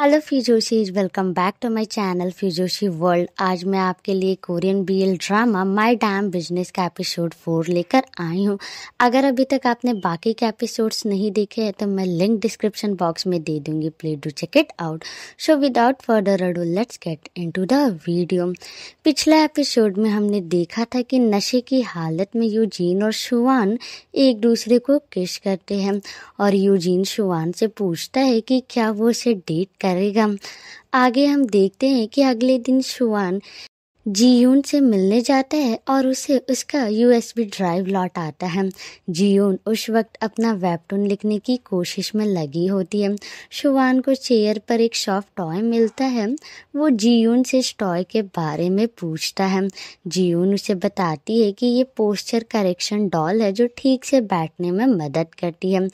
hello फ्यूजोशीज welcome back to my channel फ्यूजोशी world आज मैं आपके लिए Korean BL drama my damn business का एपिसोड फोर लेकर आई हूँ अगर अभी तक आपने बाकी के एपिसोड्स नहीं देखे हैं तो मैं लिंक डिस्क्रिप्शन बॉक्स में दे दूंगी please do check it out so without further ado let's get to the video पिछले एपिसोड में हमने देखा था कि नशे की हालत में यूजीन और शुवान एक दूसरे को किश करते हैं और यूजीन शुवान से पूछता है कि क्या वो उसे डेट कर करेगा आगे हम देखते हैं कि अगले दिन शुआन यून से मिलने जाता है और उसे उसका बी ड्राइव लौट आता है यून उस वक्त अपना वेबटून लिखने की कोशिश में लगी होती है शुवान को चेयर पर एक सॉफ्ट टॉय मिलता है वो यून से इस टॉय के बारे में पूछता है यून उसे बताती है कि ये पोस्चर करेक्शन डॉल है जो ठीक से बैठने में मदद करती है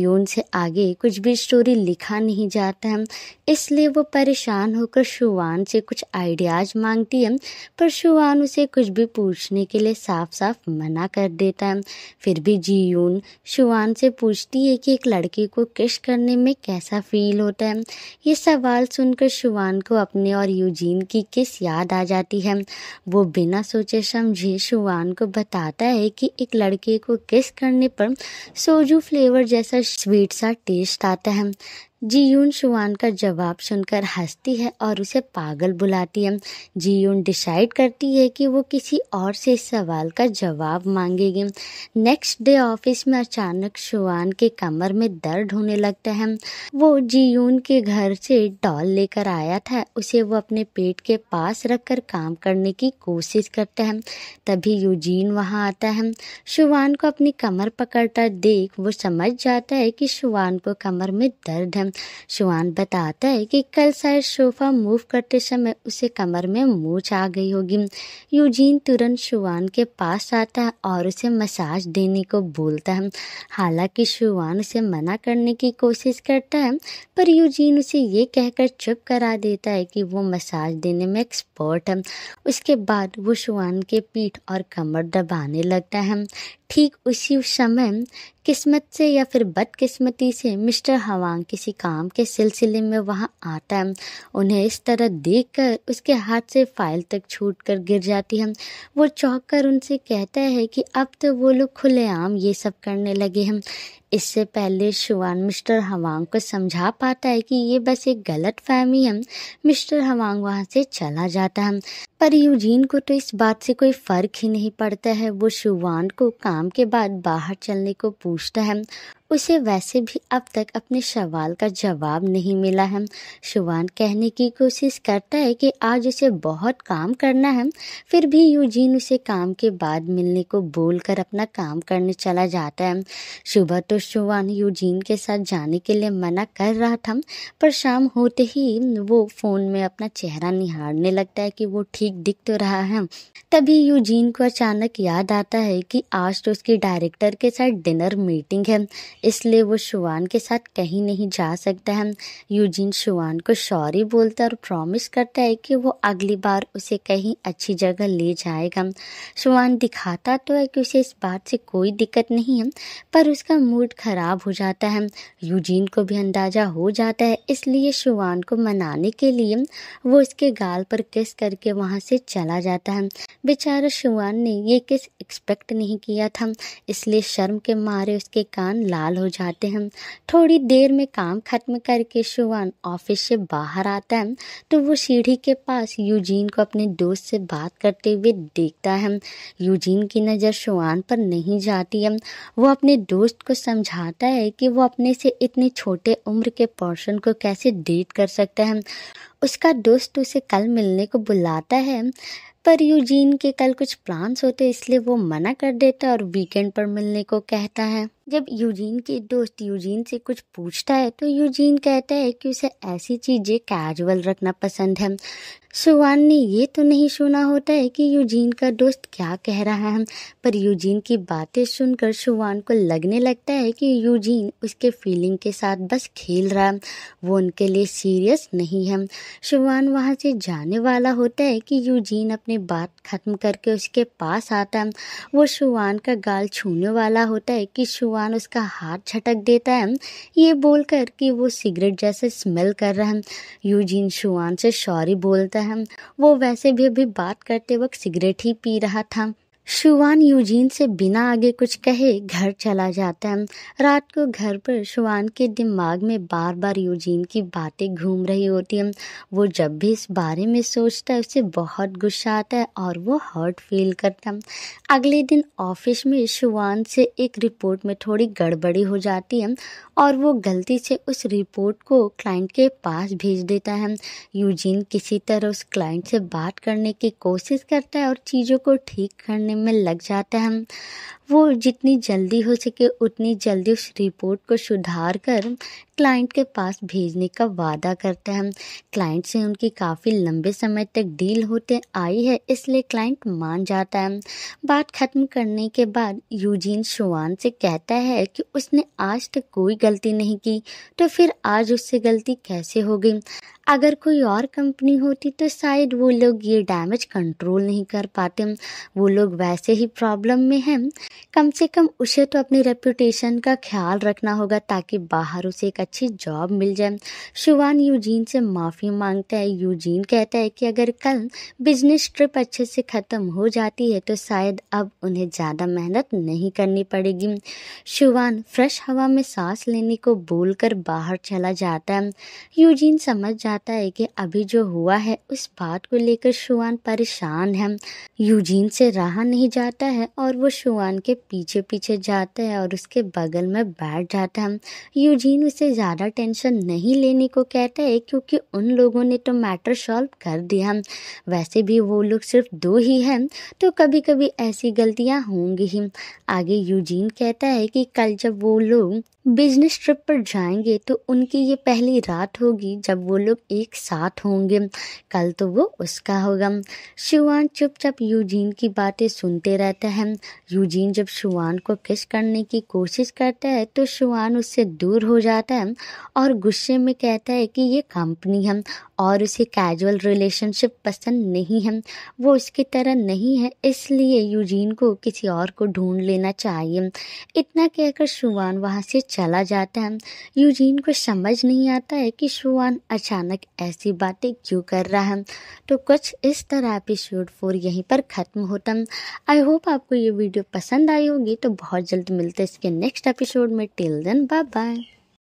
यून से आगे कुछ भी स्टोरी लिखा नहीं जाता है इसलिए वो परेशान होकर शुवान से कुछ आइडियाज़ मांगती है परशुआन उसे कुछ भी पूछने के लिए साफ साफ मना कर देता है फिर भी जीयून शुआन से पूछती है कि एक लड़की को किश करने में कैसा फील होता है ये सवाल सुनकर शुआन को अपने और यूजीन की किस याद आ जाती है वो बिना सोचे समझे शुआन को बताता है कि एक लड़के को किस करने पर सोजू फ्लेवर जैसा स्वीट सा टेस्ट आता है जी यून शुआन का जवाब सुनकर हंसती है और उसे पागल बुलाती है जी यून डिसाइड करती है कि वो किसी और से इस सवाल का जवाब मांगेगी नेक्स्ट डे ऑफिस में अचानक शुआन के कमर में दर्द होने लगता है वो जी यून के घर से डॉल लेकर आया था उसे वो अपने पेट के पास रखकर काम करने की कोशिश करता है तभी यूजीन वहाँ आता है शुवान को अपनी कमर पकड़ता देख वो समझ जाता है कि शुवान को कमर में दर्द है शुआन बताता है कि कल शायद सोफ़ा मूव करते समय उसे कमर में मूछ आ गई होगी यूजीन तुरंत शुआन के पास आता है और उसे मसाज देने को बोलता है हालांकि शुआन उसे मना करने की कोशिश करता है पर यूजीन उसे ये कहकर चुप करा देता है कि वो मसाज देने में एक्सपर्ट है उसके बाद वो शुआन के पीठ और कमर दबाने लगता है ठीक उसी समय किस्मत से या फिर बदकिस्मती से मिस्टर हवांग किसी काम के सिलसिले में वहाँ आता है उन्हें इस तरह देख कर उसके हाथ से फाइल तक छूट कर गिर जाती है वो चौंक कर उनसे कहता है कि अब तो वो लोग खुलेआम ये सब करने लगे हैं इससे पहले शुवान मिस्टर हवांग को समझा पाता है कि ये बस एक गलत फहमी है मिस्टर हवांग वहाँ से चला जाता है पर यूजीन को तो इस बात से कोई फ़र्क ही नहीं पड़ता है वो शुवान को काम शाम के बाद बाहर चलने को पूछता है उसे वैसे भी अब तक अपने सवाल का जवाब नहीं मिला है शुवान कहने की कोशिश करता है कि आज उसे बहुत काम करना है फिर भी यूजीन उसे काम के बाद मिलने को बोलकर अपना काम करने चला जाता है सुबह तो शुवान यूजीन के साथ जाने के लिए मना कर रहा था पर शाम होते ही वो फ़ोन में अपना चेहरा निहारने लगता है कि वो ठीक दिख तो रहा है तभी यूजीन को अचानक याद आता है कि आज तो उसकी डायरेक्टर के साथ डिनर मीटिंग है इसलिए वो शुवान के साथ कहीं नहीं जा सकता है यूजिन शुवान को सॉरी बोलता है और प्रॉमिस करता है कि वो अगली बार उसे कहीं अच्छी जगह ले जाएगा शुवान दिखाता तो है कि उसे इस बात से कोई दिक्कत नहीं है पर उसका मूड ख़राब हो जाता है यूजीन को भी अंदाज़ा हो जाता है इसलिए शुवान को मनाने के लिए वो उसके गाल पर किस करके वहाँ से चला जाता है बेचारा शुवान ने ये किस एक्सपेक्ट नहीं किया था इसलिए शर्म के मारे उसके कान लाल साल हो जाते हैं थोड़ी देर में काम खत्म करके शुवान ऑफिस से बाहर आता है तो वो सीढ़ी के पास यूजीन को अपने दोस्त से बात करते हुए देखता है यूजीन की नज़र शुवान पर नहीं जाती है वो अपने दोस्त को समझाता है कि वो अपने से इतने छोटे उम्र के पर्सन को कैसे डेट कर सकता है उसका दोस्त उसे कल मिलने को बुलाता है पर यूजीन के कल कुछ प्लान्स होते इसलिए वो मना कर देता है और वीकेंड पर मिलने को कहता है जब यूजीन के दोस्त यूजीन से कुछ पूछता है तो यूजीन कहता है कि उसे ऐसी चीज़ें कैजुअल रखना पसंद है सुवान ने ये तो नहीं सुना होता है कि यूजीन का दोस्त क्या कह रहा है पर यूजीन की बातें सुनकर सुवान को लगने लगता है कि यूजीन उसके फीलिंग के साथ बस खेल रहा है वो उनके लिए सीरियस नहीं है सुवान वहाँ से जाने वाला होता है कि यूजीन अपने अपनी बात ख़त्म करके उसके पास आता है वो शुवान का गाल छूने वाला होता है कि शुवान उसका हाथ झटक देता है ये बोलकर कि वो सिगरेट जैसे स्मेल कर रहा है यूजीन शुवान से सॉरी बोलता है वो वैसे भी अभी बात करते वक्त सिगरेट ही पी रहा था शुवान यूजीन से बिना आगे कुछ कहे घर चला जाता है रात को घर पर शुवान के दिमाग में बार बार यूजीन की बातें घूम रही होती हैं वो जब भी इस बारे में सोचता है उसे बहुत गुस्सा आता है और वो हर्ट फील करता है अगले दिन ऑफिस में शुवान से एक रिपोर्ट में थोड़ी गड़बड़ी हो जाती है और वो गलती से उस रिपोर्ट को क्लाइंट के पास भेज देता है यूजीन किसी तरह उस क्लाइंट से बात करने की कोशिश करता है और चीज़ों को ठीक करने में लग जाते हैं वो जितनी जल्दी हो सके उतनी जल्दी उस रिपोर्ट को सुधार कर क्लाइंट के पास भेजने का वादा करते हैं क्लाइंट से उनकी काफ़ी लंबे समय तक डील होते आई है इसलिए क्लाइंट मान जाता है बात खत्म करने के बाद यूजीन शुवान से कहता है कि उसने आज तक कोई गलती नहीं की तो फिर आज उससे गलती कैसे हो गई अगर कोई और कंपनी होती तो शायद वो लोग ये डैमेज कंट्रोल नहीं कर पाते वो लोग वैसे ही प्रॉब्लम में हैं कम से कम उसे तो अपनी रेपुटेशन का ख्याल रखना होगा ताकि बाहर उसे एक अच्छी जॉब मिल जाए शिवान यूजीन से माफ़ी मांगता है यूजीन कहता है कि अगर कल बिजनेस ट्रिप अच्छे से ख़त्म हो जाती है तो शायद अब उन्हें ज़्यादा मेहनत नहीं करनी पड़ेगी शिवान फ्रेश हवा में सांस लेने को बोल बाहर चला जाता है यूजीन समझ जाता है कि अभी जो हुआ है उस बात को लेकर शुआन परेशान है यूजीन से रहा नहीं जाता है और वो शुआन के पीछे पीछे जाते हैं और उसके बगल में बैठ जाते हैं यूजीन उसे ज़्यादा टेंशन नहीं लेने को कहता है क्योंकि उन लोगों ने तो मैटर सॉल्व कर दिया वैसे भी वो लोग सिर्फ दो ही हैं तो कभी कभी ऐसी गलतियाँ होंगी ही आगे यूजीन कहता है कि कल जब वो लोग बिजनेस ट्रिप पर जाएंगे तो उनकी ये पहली रात होगी जब वो लोग एक साथ होंगे कल तो वो उसका होगा शिवान चुपचाप यूजीन की बातें सुनते रहता है यूजीन जब शिवान को किस करने की कोशिश करता है तो शिवान उससे दूर हो जाता है और गुस्से में कहता है कि ये कंपनी है और उसे कैजुअल रिलेशनशिप पसंद नहीं है वो उसकी तरह नहीं है इसलिए यूजीन को किसी और को ढूंढ लेना चाहिए इतना कहकर शिवान वहाँ से चला जाता है यूजीन को समझ नहीं आता है कि शुआन अचानक ऐसी बातें क्यों कर रहा है तो कुछ इस तरह एपिसोड फोर यहीं पर ख़त्म होता है आई होप आपको ये वीडियो पसंद आई होगी तो बहुत जल्द मिलते हैं इसके नेक्स्ट एपिसोड में टिल देन बाय बाय